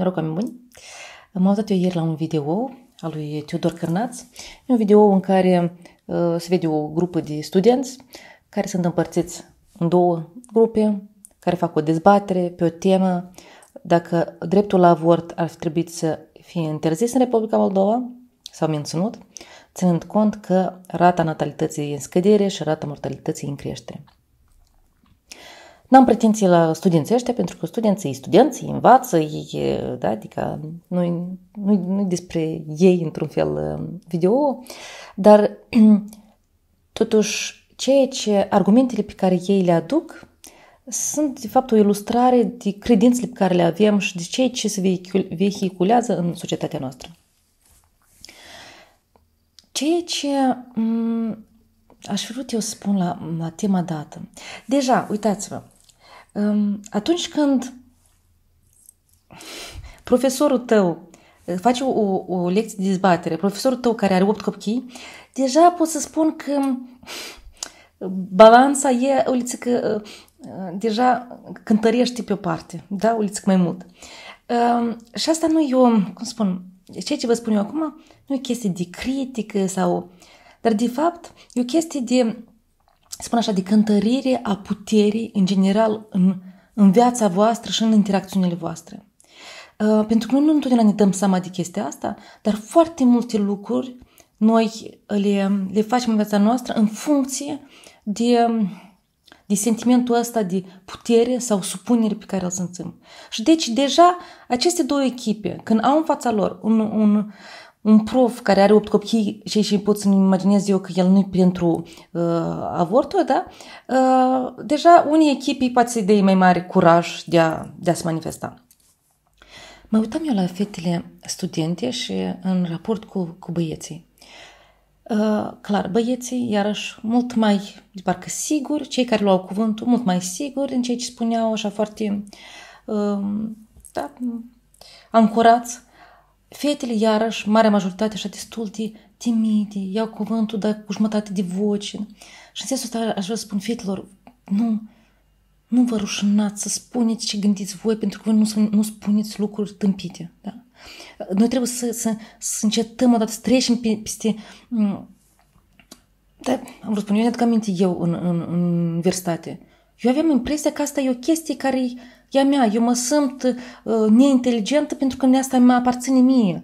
Noroc, oameni buni! am auzit eu ieri la un video al lui Tudor Cârnaț, un video în care uh, se vede o grupă de studenți care sunt împărțiți în două grupe, care fac o dezbatere pe o temă dacă dreptul la avort ar fi trebuit să fie interzis în Republica Moldova sau menținut, ținând cont că rata natalității e în scădere și rata mortalității e în creștere. N-am pretenții la studenții ăștia pentru că studenții studenții, învață, ei, da, adică nu nu despre ei într-un fel uh, video, dar totuși ceea ce argumentele pe care ei le aduc sunt de fapt o ilustrare de credințele pe care le avem și de ceea ce se vehiculează în societatea noastră. Ceea ce mm, aș vrea eu să spun la, la tema dată. Deja, uitați-vă, atunci când profesorul tău uh, face o, o lecție de dezbatere, profesorul tău care are 8 copii, deja pot să spun că uh, balanța e o că uh, deja cântărește pe o parte, da, o mai mult. Um, și asta nu e o, cum spun, ceea ce vă spun eu acum, nu e o chestie de critică sau... Dar, de fapt, e o chestie de spun așa, de adică cântărire a puterii în general în, în viața voastră și în interacțiunile voastre. Uh, pentru că noi nu întotdeauna ne dăm seama de chestia asta, dar foarte multe lucruri noi le, le facem în viața noastră în funcție de, de sentimentul ăsta de putere sau supunere pe care îl simțim. Și deci deja aceste două echipe, când au în fața lor un, un, un prof care are 8 copii și, și pot să-mi imaginez eu că el nu-i pentru uh, avortul, da? Uh, deja unii echipii poate să-i dea mai mare curaj de a, de a se manifesta. Mă uitam eu la fetele studente și în raport cu, cu băieții. Uh, clar, băieții, iarăși, mult mai, parcă sigur cei care luau cuvântul, mult mai sigur în ceea ce spuneau, așa foarte, uh, da, ancorați Fetele, iarăși, marea majoritate așa destul de timide, iau cuvântul, dar cu jumătate de voce. Și în sensul ăsta aș vrea să spun fetelor, nu, nu vă rușinați să spuneți ce gândiți voi, pentru că voi nu, nu spuneți lucruri tâmpite. Da? Noi trebuie să, să, să încetăm odată, să trecem peste... Mm, da, am vrut spun, eu ne aduc aminte eu în, în, în universitate. Eu aveam impresia că asta e o chestie care ea mea, eu mă simt uh, neinteligentă pentru că asta mă aparține mie.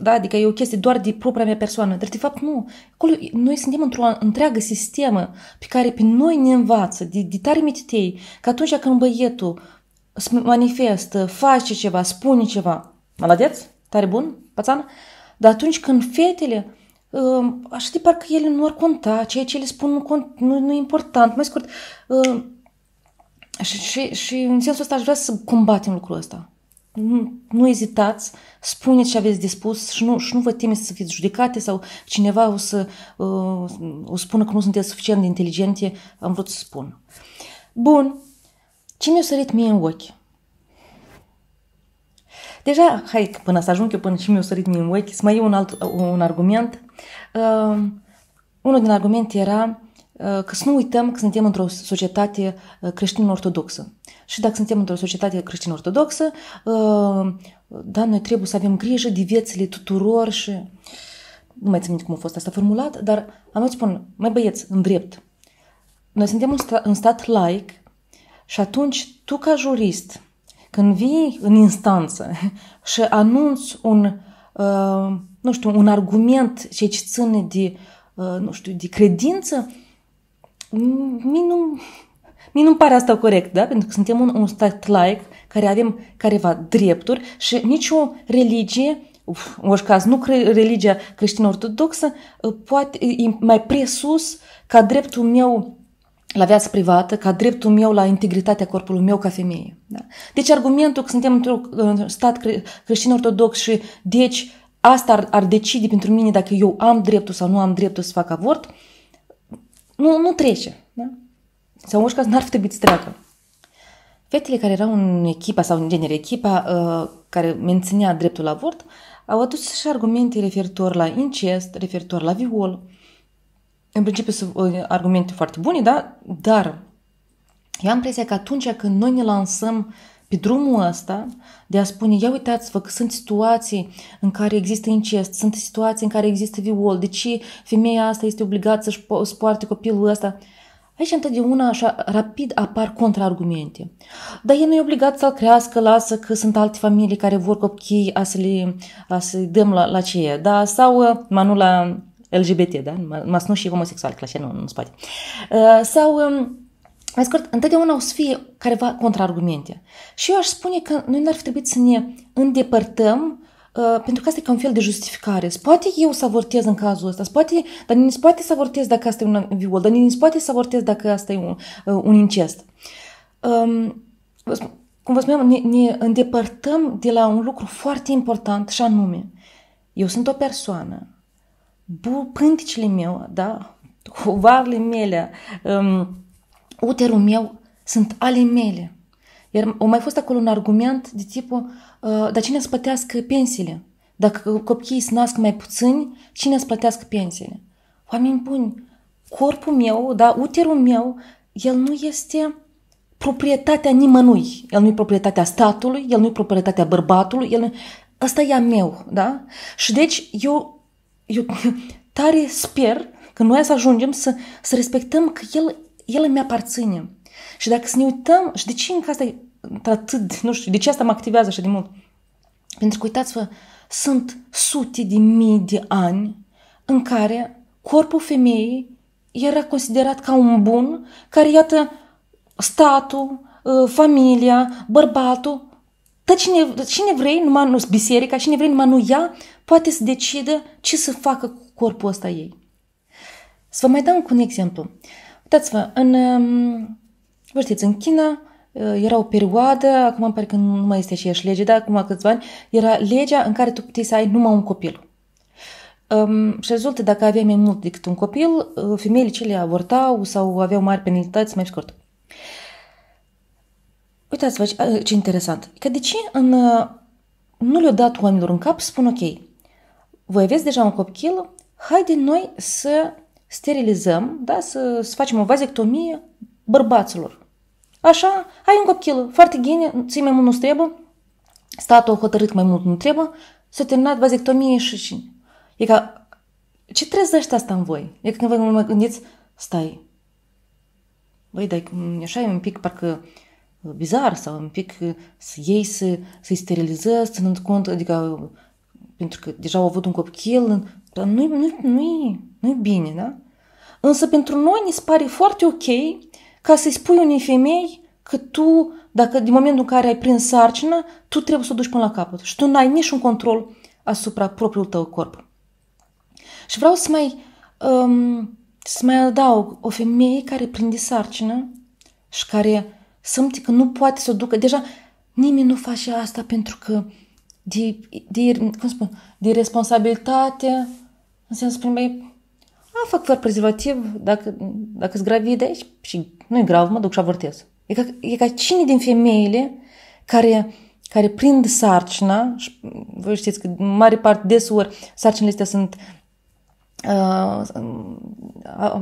Da? Adică e o chestie doar de propria mea persoană. Dar de fapt nu. Acolo noi suntem într-o întreagă sistemă pe care pe noi ne învață de, de tare mititei că atunci când băietul manifestă, face ceva, spune ceva, maladeț, tare bun, pațan, dar atunci când fetele uh, așa de parcă ele nu ar conta, ceea ce ele spun nu, nu, nu e important. Mai scurt, uh, și, și, și în sensul ăsta aș vrea să combatem lucrul ăsta. Nu, nu ezitați, spuneți ce aveți dispus și nu, și nu vă temeți să fiți judecate sau cineva o să uh, o spună că nu sunteți suficient de inteligente, am vrut să spun. Bun, ce mi-a sărit mie în ochi? Deja, hai până să ajung eu, până și mi-a sărit mie în ochi, să mai e un alt un argument. Uh, unul din argumente era Uh, că să nu uităm că suntem într-o societate uh, creștin-ortodoxă. Și dacă suntem într-o societate creștin-ortodoxă, uh, da, noi trebuie să avem grijă de viețile tuturor și... Nu mai țin cum a fost asta formulat, dar am să spun, mai băieți, în drept, noi suntem în un stat laic și atunci tu ca jurist, când vii în instanță și anunți un, nu știu, un argument ce ține de, nu știu, de credință, mie nu, mie nu-mi pare asta corect, da? Pentru că suntem un, un stat laic care avem careva drepturi și nicio religie uf, în orice caz, nu cre- religia creștin-ortodoxă uh, poate, e mai presus ca dreptul meu la viață privată, ca dreptul meu la integritatea corpului meu ca femeie. Da? Deci argumentul că suntem într-un stat cre- creștin-ortodox și deci asta ar, ar decide pentru mine dacă eu am dreptul sau nu am dreptul să fac avort, uh, nu, nu trece. Da? Sau mușca nu n-ar fi trebuit să treacă. Fetele care erau în echipa sau în genere echipa uh, care menținea dreptul la avort au adus și argumente referitor la incest, referitor la viol. În principiu sunt uh, argumente foarte bune, da? dar eu am impresia că atunci când noi ne lansăm uh, pe drumul ăsta de a spune, ia uitați-vă că sunt situații în care există incest, sunt situații în care există viol, de ce femeia asta este obligată să-și po- poarte copilul ăsta? Aici întotdeauna așa rapid apar contraargumente. Dar el nu e obligat să-l crească, lasă că sunt alte familii care vor copii a să i să dăm la, la ce e. Da? Sau, uh, mă, la LGBT, da? Mă, nu și homosexual, clasă, nu, nu spate. Uh, sau, um, mai scurt, întotdeauna o să fie careva contraargumente. Și eu aș spune că noi n-ar fi trebuit să ne îndepărtăm Uh, pentru că asta e ca un fel de justificare. Poate eu să avortez în cazul ăsta, poate, dar nu poate să avortez dacă asta e un viol, dar nu poate să avortez dacă asta e un, uh, un incest. Um, cum vă spuneam, ne, ne îndepărtăm de la un lucru foarte important și anume, eu sunt o persoană, bu, pânticile meu, da, cuvarele mele, um, uterul meu sunt ale mele. Iar au mai fost acolo un argument de tipul, uh, dar cine să plătească pensiile? Dacă copiii se nasc mai puțini, cine să plătească pensiile? Oameni buni, corpul meu, da, uterul meu, el nu este proprietatea nimănui. El nu e proprietatea statului, el nu e proprietatea bărbatului, el nu... Asta e a meu, da? Și deci eu, eu tare sper că noi să ajungem să, să respectăm că el el îmi aparține. Și dacă să ne uităm, și de ce încă asta e atât, nu știu, de ce asta mă activează așa de mult? Pentru că uitați-vă, sunt sute de mii de ani în care corpul femeii era considerat ca un bun care, iată, statul, ă, familia, bărbatul, tot cine, cine vrei, numai nu biserica, cine vrei, numai nu ea, poate să decidă ce să facă cu corpul ăsta ei. Să vă mai dau un exemplu. Uitați-vă, în, um, vă știți, în China uh, era o perioadă, acum pare că nu mai este și ești lege, dar acum câțiva ani, era legea în care tu puteai să ai numai un copil. Um, și rezultă, dacă aveai mai mult decât un copil, uh, femeile cele avortau sau aveau mari penalități, mai scurt. Uitați-vă ce, uh, ce interesant, că de ce în, nu le au dat oamenilor în cap să spun, ok, voi aveți deja un copil, haide noi să sterilizăm, da? să, să facem o vazectomie bărbaților. Așa, ai un copil foarte gine, ții mai mult nu trebuie, statul a hotărât mai mult nu trebuie, s-a terminat vazectomie și și. E ca, ce trezește asta în voi? E că când voi mă gândiți, stai, băi, dai, așa e un pic parcă uh, bizar sau un pic uh, să iei să, să-i sterilizezi, ținând cont, adică pentru că deja au avut un copil, nu-i, nu-i, nu-i, nu-i bine, da? Însă pentru noi ne pare foarte ok ca să-i spui unei femei că tu, dacă din momentul în care ai prins sarcina, tu trebuie să o duci până la capăt și tu n-ai niciun control asupra propriul tău corp. Și vreau să mai, um, să mai adaug o femeie care prinde sarcină și care simte că nu poate să o ducă. Deja nimeni nu face asta pentru că de, de, cum spun, de responsabilitate, în sensul prin mai, a, fac fără prezervativ dacă, dacă sunt gravidă și, și nu-i grav, mă duc și avortez. E ca, e ca cine din femeile care, care prind sarcina, și voi știți că în mare parte ori sarcinile astea sunt uh,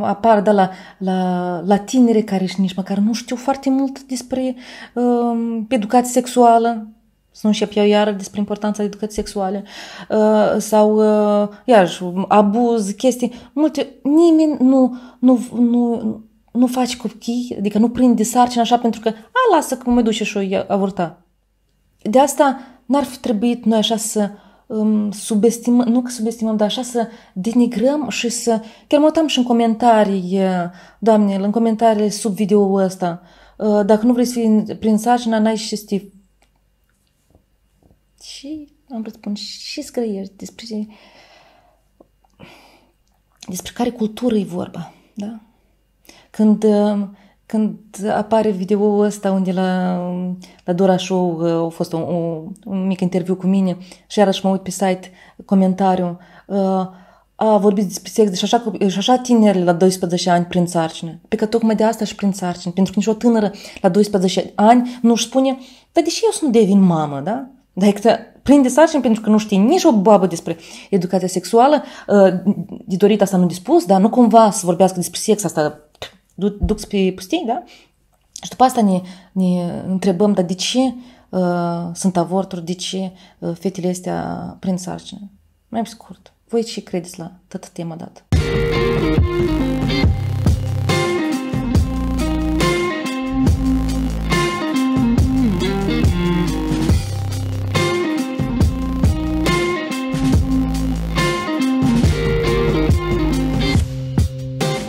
apar da la, la, la tinere care și nici măcar nu știu foarte mult despre uh, educație sexuală, să nu încep eu iară despre importanța educației sexuale uh, sau, uh, iarăși, abuz, chestii. Multe, nimeni nu, nu, nu, nu face copii, adică nu prinde sarcina așa pentru că, a, lasă că mă duce și eu avorta. De asta n-ar fi trebuit noi așa să um, subestimăm, nu că subestimăm, dar așa să denigrăm și să... Chiar mă uitam și în comentarii, uh, doamne, în comentariile sub video ăsta. Dacă nu vrei să fii prin sarcina, n-ai și Steve și am răspuns și scrieri despre, despre care cultură e vorba. Da? Când, când apare videoul ăsta unde la, la Dora Show uh, a fost un, un, un mic interviu cu mine și iarăși mă uit pe site comentariu uh, a vorbit despre sex și așa, și așa tinerile la 12 ani prin sarcină. Pe că tocmai de asta și prin sarcină. Pentru că o tânără la 12 ani nu își spune, dar păi, deși eu să nu devin mamă, da? Dar e că plin de sarcini pentru că nu știi nici o babă despre educația sexuală, de uh, dorit asta nu dispus, dar nu cumva să vorbească despre sex asta, duc pe pustii, da? Și după asta ne, ne întrebăm, dar de ce uh, sunt avorturi, de ce uh, fetele astea prin sarcină? Mai scurt, voi ce credeți la tot tema dată?